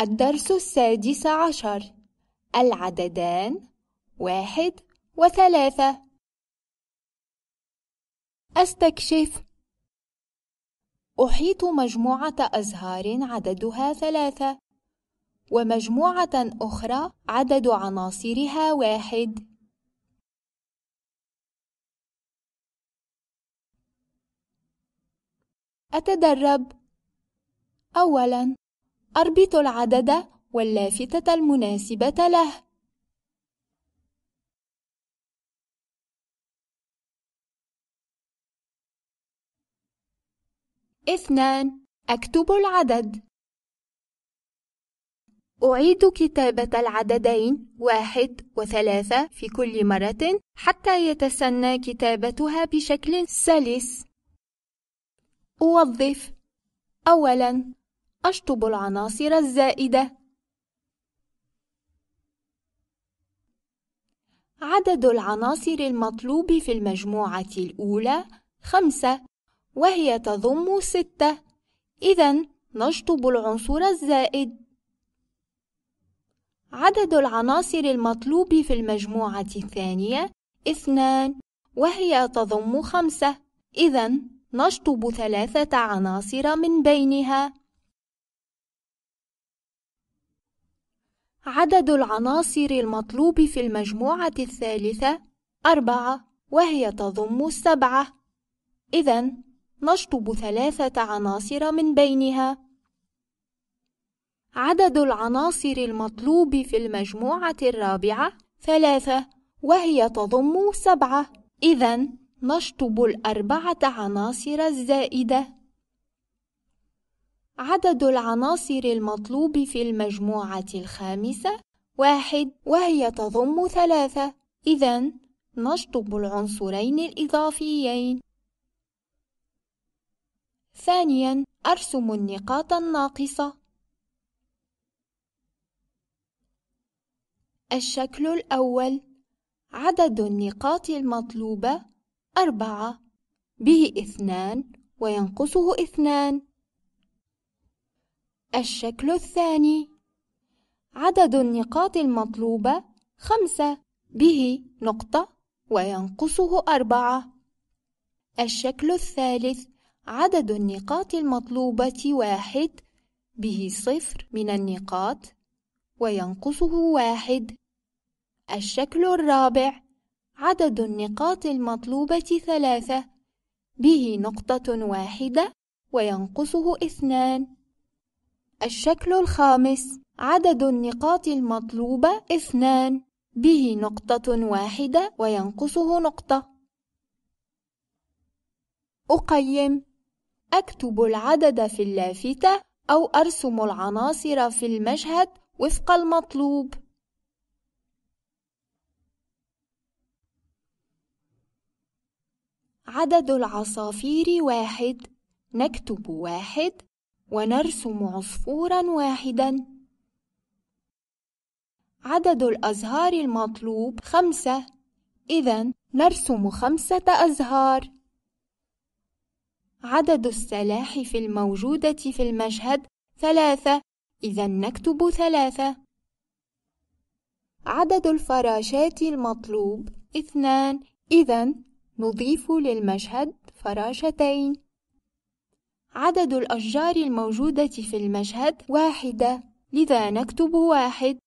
الدرس السادس عشر العددان واحد وثلاثة أستكشف أحيط مجموعة أزهار عددها ثلاثة ومجموعة أخرى عدد عناصرها واحد أتدرب أولاً أربط العدد واللافتة المناسبة له. اثنان أكتب العدد أعيد كتابة العددين واحد وثلاثة في كل مرة حتى يتسنى كتابتها بشكل سلس. أوظف أولاً أشطب العناصر الزائدة عدد العناصر المطلوب في المجموعة الأولى خمسة وهي تضم ستة إذا نشطب العنصر الزائد عدد العناصر المطلوب في المجموعة الثانية اثنان وهي تضم خمسة إذا نشطب ثلاثة عناصر من بينها عدد العناصر المطلوب في المجموعة الثالثة أربعة وهي تضم السبعة إذا نشطب ثلاثة عناصر من بينها عدد العناصر المطلوب في المجموعة الرابعة ثلاثة وهي تضم سبعة إذا نشطب الأربعة عناصر الزائدة عدد العناصر المطلوب في المجموعة الخامسة واحد وهي تضم ثلاثة إذا نشطب العنصرين الإضافيين ثانيا أرسم النقاط الناقصة الشكل الأول عدد النقاط المطلوبة أربعة به اثنان وينقصه اثنان الشكل الثاني عدد النقاط المطلوبة خمسة به نقطة وينقصه أربعة الشكل الثالث عدد النقاط المطلوبة واحد به صفر من النقاط وينقصه واحد الشكل الرابع عدد النقاط المطلوبة ثلاثة به نقطة واحدة وينقصه اثنان الشكل الخامس عدد النقاط المطلوبة اثنان به نقطة واحدة وينقصه نقطة أقيم أكتب العدد في اللافتة أو أرسم العناصر في المشهد وفق المطلوب عدد العصافير واحد نكتب واحد ونرسم عصفورا واحدا عدد الأزهار المطلوب خمسة إذا نرسم خمسة أزهار عدد السلاحف الموجودة في المشهد ثلاثة إذا نكتب ثلاثة عدد الفراشات المطلوب اثنان إذا نضيف للمشهد فراشتين عدد الأشجار الموجودة في المشهد واحدة لذا نكتب واحد